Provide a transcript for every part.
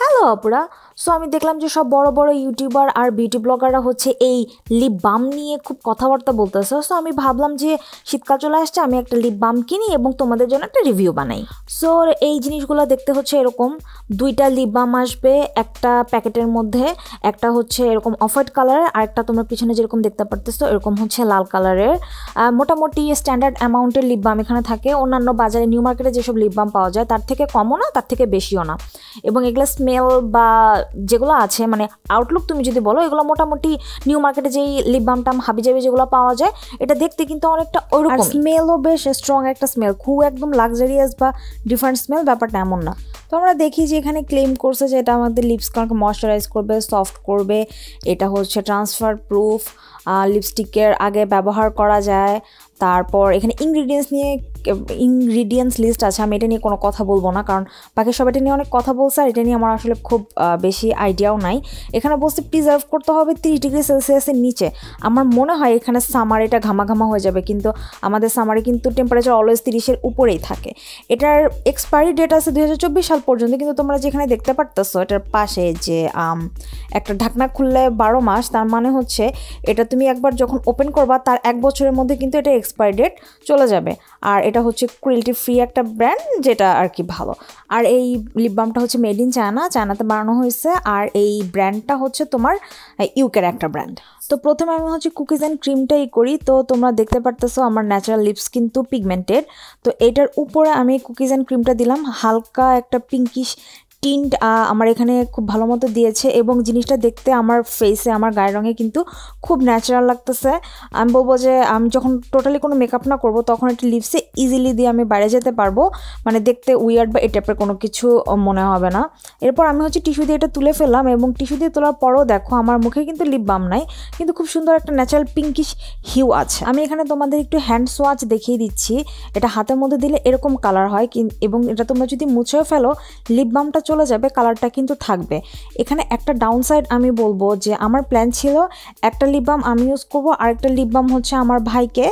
hello আপুরা so আমি দেখলাম যে সব বড় বড় ইউটিউবার আর বিউটি ব্লগাররা হচ্ছে এই লিপ বাম নিয়ে খুব কথাবার্তা বলতেছে সো আমি ভাবলাম যে শীতকাল চলে আসছে আমি একটা লিপ বাম কিনি এবং তোমাদের জন্য একটা রিভিউ বানাই সো এই জিনিসগুলো দেখতে হচ্ছে এরকম দুইটা লিপ বাম আসবে একটা প্যাকেটের মধ্যে একটা হচ্ছে এরকম অফ কালারের আর একটা তোমরা পিছনে যেরকম দেখতে পারতেছো এরকম হচ্ছে লাল কালারের মোটামুটি স্ট্যান্ডার্ড অ্যামাউন্টের লিপ বাম এখানে থাকে অন্যান্য বাজারে নিউ মার্কেটে যেসব লিপ বাম পাওয়া যায় তার থেকে কমও না তার থেকে বেশিও না এবং এগুলো স্মেল বা যেগুলো আছে মানে আউটলুক তুমি যদি বলো এগুলো মোটামুটি নিউ মার্কেটে যেই লিপ বাম টাম যাবে যেগুলো পাওয়া যায় এটা দেখতে কিন্তু অনেকটা ওইরকম স্মেলও বেশ স্ট্রং একটা স্মেল খুব একদম লাক্সারিয়াস বা ডিফারেন্ট স্মেল ব্যাপারটা এমন না তো আমরা দেখি যে এখানে ক্লেম করছে যে এটা আমাদের লিপসকানকে ময়শ্চারাইজ করবে সফট করবে এটা হচ্ছে ট্রান্সফার প্রুফ লিপস্টিকের আগে ব্যবহার করা যায় তারপর এখানে ইনগ্রিডিয়েন্টস নিয়ে ইনগ্রিডিয়েন্টস লিস্ট আছে আমি এটা নিয়ে কোনো কথা বলবো না কারণ বাকি সব এটা নিয়ে অনেক কথা বলছে আর এটা নিয়ে আমার আসলে খুব বেশি আইডিয়াও নাই এখানে বলছে প্রিজার্ভ করতে হবে তিরিশ ডিগ্রি সেলসিয়াসের নিচে আমার মনে হয় এখানে সামার এটা ঘামাঘামা হয়ে যাবে কিন্তু আমাদের সামারে কিন্তু টেম্পারেচার অলওয়েজ তিরিশের উপরেই থাকে এটার এক্সপায়ারি ডেট আছে দুই সাল পর্যন্ত কিন্তু তোমরা যেখানে দেখতে পারতেছো এটার পাশে যে একটা ঢাকনা খুললে বারো মাস তার মানে হচ্ছে এটা তুমি একবার যখন ওপেন করবা তার এক বছরের মধ্যে কিন্তু এটা এক্সপায়ার ডেট চলে যাবে আর এটা হচ্ছে ক্রিলটি ফ্রি একটা ব্র্যান্ড যেটা আর কি ভালো আর এই লিপবামটা হচ্ছে মেড ইন চায়না চায়নাতে বানানো হয়েছে আর এই ব্র্যান্ডটা হচ্ছে তোমার ইউকের একটা ব্র্যান্ড তো প্রথমে আমি হচ্ছে কুকিজ অ্যান্ড ক্রিমটাই করি তো তোমরা দেখতে পারতেছো আমার ন্যাচারাল লিপস কিন্তু পিগমেন্টেড তো এটার উপরে আমি কুকিজ অ্যান্ড ক্রিমটা দিলাম হালকা একটা পিঙ্কিশ টিন্ট আমার এখানে খুব ভালো মতো দিয়েছে এবং জিনিসটা দেখতে আমার ফেসে আমার গায়ের রঙে কিন্তু খুব ন্যাচারাল লাগতেছে আমি বলবো যে আমি যখন টোটালি কোনো মেকআপ না করব তখন একটি লিপসে ইজিলি দিয়ে আমি বাইরে যেতে পারবো মানে দেখতে উইয়ার্ড বা এ টাইপের কোনো কিছু মনে হবে না এরপর আমি হচ্ছে টিস্যু দিয়ে এটা তুলে ফেললাম এবং টিস্যু দিয়ে তোলার পরও দেখো আমার মুখে কিন্তু লিপ বাম নাই কিন্তু খুব সুন্দর একটা ন্যাচারাল পিঙ্কিশ হিউ আছে আমি এখানে তোমাদের একটু হ্যান্ড সোয়াচ দেখিয়ে দিচ্ছি এটা হাতের মধ্যে দিলে এরকম কালার হয় এবং এটা তোমরা যদি মুছেও ফেলো লিপ বামটা চলে যাবে কালারটা কিন্তু থাকবে এখানে একটা ডাউন সাইড আমি বলবো যে আমার প্ল্যান ছিল একটা লিপ বাম আমি ইউজ করবো আরেকটা লিপ বাম হচ্ছে আমার ভাইকে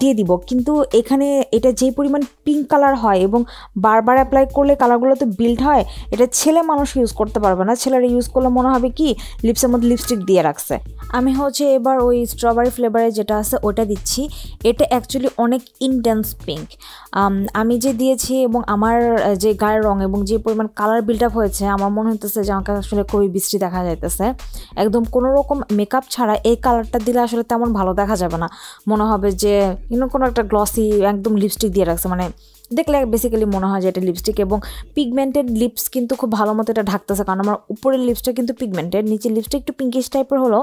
দিয়ে দিব কিন্তু এখানে এটা যে পরিমাণ পিঙ্ক কালার হয় এবং বারবার অ্যাপ্লাই করলে কালারগুলো তো বিল্ড হয় এটা ছেলে মানুষ ইউজ করতে পারবে না ছেলেরা ইউজ করলে মনে হবে কি লিপসের মধ্যে লিপস্টিক দিয়ে রাখছে আমি হচ্ছে এবার ওই স্ট্রবেরি ফ্লেভারে যেটা আছে ওটা দিচ্ছি এটা অ্যাকচুয়ালি অনেক ইনটেন্স পিঙ্ক আমি যে দিয়েছি এবং আমার যে গায়ের রং এবং যে পরিমাণ কালার আমার বিল্ড আপ হয়েছে আমার মনে হতেছে যে আমাকে আসলে খুবই বৃষ্টি দেখা যাইতেছে একদম কোনো রকম মেকআপ ছাড়া এই কালারটা দিলে আসলে তেমন ভালো দেখা যাবে না মনে হবে যে ইন কোনো একটা গ্লসি একদম লিপস্টিক দিয়ে রাখছে মানে দেখলে বেসিক্যালি মনে হয় যে এটা লিপস্টিক এবং পিগমেন্টেড লিপস কিন্তু খুব ভালো মতো এটা ঢাকতেছে কারণ আমার উপরের লিপসটা কিন্তু পিগমেন্টেড নিচের লিপসটা একটু পিঙ্কিশ টাইপের হলো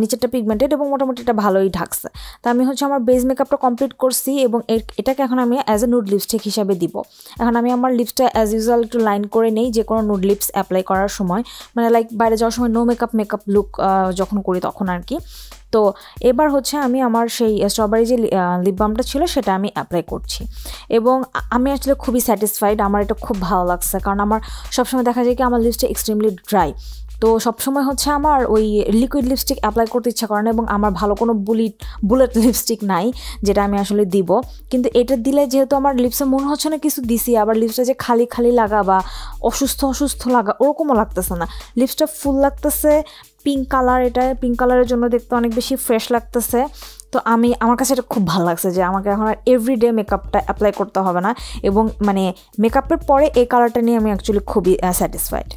নিচেরটা পিগমেন্টেড এবং মোটামুটি এটা ভালোই ঢাকছে তা আমি হচ্ছে আমার বেস মেকআপটা কমপ্লিট করছি এবং এটাকে এখন আমি অ্যাজ এ নুড লিপস্টিক হিসাবে দিব এখন আমি আমার লিপসটা অ্যাজ ইউজুয়াল একটু লাইন করে নেই যে কোনো নুড লিপস অ্যাপ্লাই করার সময় মানে লাইক বাইরে যাওয়ার সময় নো মেকআপ মেকআপ লুক যখন করি তখন আর কি তো এবার হচ্ছে আমি আমার সেই স্ট্রবেরি যে লিপ বামটা ছিল সেটা আমি অ্যাপ্লাই করছি এবং আমি আসলে খুবই স্যাটিসফাইড আমার এটা খুব ভালো লাগছে কারণ আমার সবসময় দেখা যায় কি আমার লিপসটা এক্সট্রিমলি ড্রাই তো সবসময় হচ্ছে আমার ওই লিকুইড লিপস্টিক অ্যাপ্লাই করতে ইচ্ছা করে না এবং আমার ভালো কোনো বুলিট বুলেট লিপস্টিক নাই যেটা আমি আসলে দিব কিন্তু এটা দিলে যেহেতু আমার লিপসে মনে হচ্ছে না কিছু দিছি আবার লিপসটা যে খালি খালি লাগা বা অসুস্থ অসুস্থ লাগা ওরকমও লাগতেছে না লিপসটা ফুল লাগতেছে পিঙ্ক কালার এটা পিঙ্ক কালারের জন্য দেখতে অনেক বেশি ফ্রেশ লাগতেছে তো আমি আমার কাছে এটা খুব ভালো লাগছে যে আমাকে এখন আর এভরিডে মেকআপটা অ্যাপ্লাই করতে হবে না এবং মানে মেকআপের পরে এই কালারটা নিয়ে আমি অ্যাকচুয়ালি খুবই স্যাটিসফাইড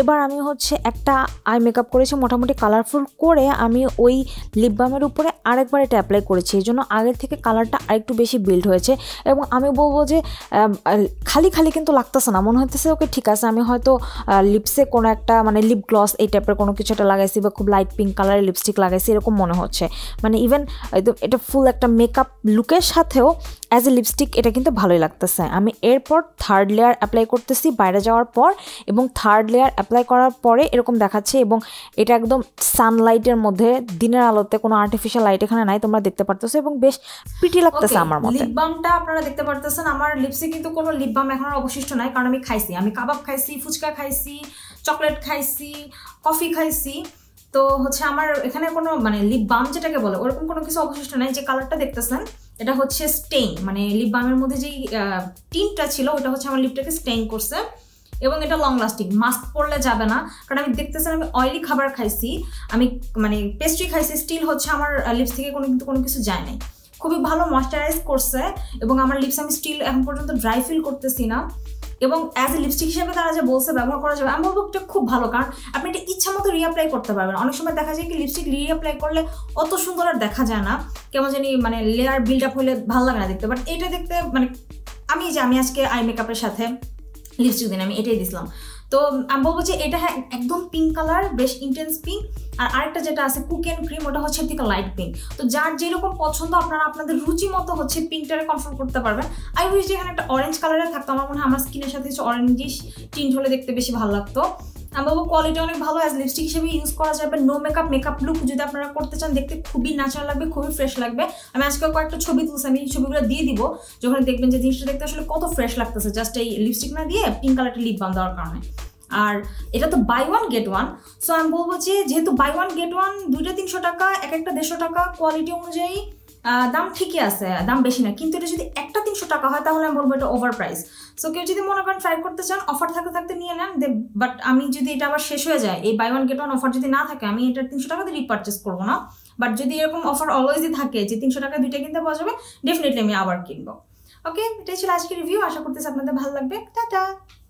এবার আমি হচ্ছে একটা আই মেকআপ করেছি মোটামুটি কালারফুল করে আমি ওই লিপ বামের উপরে আরেকবার এটা অ্যাপ্লাই করেছি এই জন্য আগের থেকে কালারটা আরেকটু বেশি বিল্ড হয়েছে এবং আমি বলবো যে খালি খালি কিন্তু লাগতেছে না মনে হতেছে ওকে ঠিক আছে আমি হয়তো লিপসে কোনো একটা মানে লিপ গ্লস এই টাইপের কোনো কিছু একটা লাগাইছি বা খুব লাইট পিঙ্ক কালারের লিপস্টিক লাগাইছি এরকম মনে হচ্ছে মানে ইভেন একদম এটা ফুল একটা মেকআপ লুকের সাথেও অ্যাজ এ লিপস্টিক এটা কিন্তু ভালোই লাগতেছে আমি এরপর থার্ড লেয়ার অ্যাপ্লাই করতেছি বাইরে যাওয়ার পর এবং থার্ড লেয়ার অ্যাপ্লাই করার পরে এরকম দেখাচ্ছে এবং এটা একদম সানলাইটের মধ্যে দিনের আলোতে কোনো আর্টিফিশিয়াল লাইট এখানে নাই তোমরা দেখতে পারতেছো এবং বেশ পিটি লাগতেছে আমার মতে লিপবামটা আপনারা দেখতে পারতেছেন আমার লিপসে কিন্তু কোনো লিপবাম এখন অবশিষ্ট নাই কারণ আমি খাইছি আমি কাবাব খাইছি ফুচকা খাইছি চকলেট খাইছি কফি খাইছি তো হচ্ছে আমার এখানে কোনো মানে লিপ বাম যেটাকে বলে ওরকম কোনো কিছু অবশিষ্ট নাই যে কালারটা দেখতেছেন এটা হচ্ছে স্টেইন মানে লিপ বামের মধ্যে যেই টিনটা ছিল ওটা হচ্ছে আমার লিপটাকে স্টেইন করছে এবং এটা লং লাস্টিং মাস্ক পরলে যাবে না কারণ আমি দেখতেছেন আমি অয়েলি খাবার খাইছি আমি মানে পেস্ট্রি খাইছি স্টিল হচ্ছে আমার লিপস থেকে কোনো কিন্তু কোনো কিছু যায় নাই খুবই ভালো ময়শ্চারাইজ করছে এবং আমার লিপস আমি স্টিল এখন পর্যন্ত ড্রাই ফিল করতেছি না এবং অ্যাজ এ লিপস্টিক হিসেবে তারা যে বলছে ব্যবহার করা যাবে আমি বলবো খুব ভালো কারণ আপনি এটা ইচ্ছা মতো রিঅ্যাপ্লাই করতে পারবেন অনেক সময় দেখা যায় কি লিপস্টিক রিঅ্যাপ্লাই করলে অত সুন্দর আর দেখা যায় না কেমন জানি মানে লেয়ার বিল্ড আপ হলে ভালো লাগে না দেখতে বাট এটা দেখতে মানে আমি যে আমি আজকে আই মেকআপের সাথে লিপস্টিক দিন আমি এটাই দিছিলাম তো আমি বলবো যে এটা হ্যাঁ একদম পিঙ্ক কালার বেশ ইন্টেন্স পিঙ্ক আর আরেকটা যেটা আছে কুক অ্যান্ড ক্রিম ওটা হচ্ছে থেকে লাইট পিঙ্ক তো যার যেরকম পছন্দ আপনারা আপনাদের রুচি মতো হচ্ছে পিঙ্কটারে কনফার্ম করতে পারবেন আই উইশ যে এখানে একটা অরেঞ্জ কালারের থাকতো আমার মনে হয় আমার স্কিনের সাথে হচ্ছে অরেঞ্জিস টিন্ট হলে দেখতে বেশি ভালো লাগতো আমি বলবো কোয়ালিটি অনেক ভালো অ্যাজ লিপস্টিক হিসেবে ইউজ করা যাবে নো মেকআপ মেকআপ লুক যদি আপনারা করতে চান দেখতে খুবই ন্যাচারাল লাগবে খুবই ফ্রেশ লাগবে আমি আজকে কয়েকটা ছবি তুলছি আমি এই ছবিগুলো দিয়ে দিব যখন দেখবেন যে জিনিসটা দেখতে আসলে কত ফ্রেশ লাগতেছে জাস্ট এই লিপস্টিক না দিয়ে পিঙ্ক কালারটা লিপ বান দেওয়ার কারণে আর এটা তো buy one get one so আমি বলবো যে যেহেতু বাই ওয়ান গেট ওয়ান দুইটা তিনশো টাকা এক একটা দেড়শো টাকা কোয়ালিটি অনুযায়ী দাম ঠিকই আছে দাম বেশি না কিন্তু এটা যদি একটা তিনশো টাকা হয় তাহলে আমি বলবো এটা ওভার প্রাইস সো কেউ যদি মনে করেন ট্রাই করতে চান অফার থাকতে থাকতে নিয়ে নেন বাট আমি যদি এটা আবার শেষ হয়ে যায় এই buy one get one offer যদি না থাকে আমি এটা তিনশো টাকা দিয়ে রিপার্চেস করবো না বাট যদি এরকম অফার অলওয়েজই থাকে যে তিনশো টাকা দুইটা কিনতে পাওয়া যাবে ডেফিনেটলি আমি আবার কিনবো ওকে এটাই ছিল আজকে রিভিউ আশা করতেছি আপনাদের ভালো লাগবে টাটা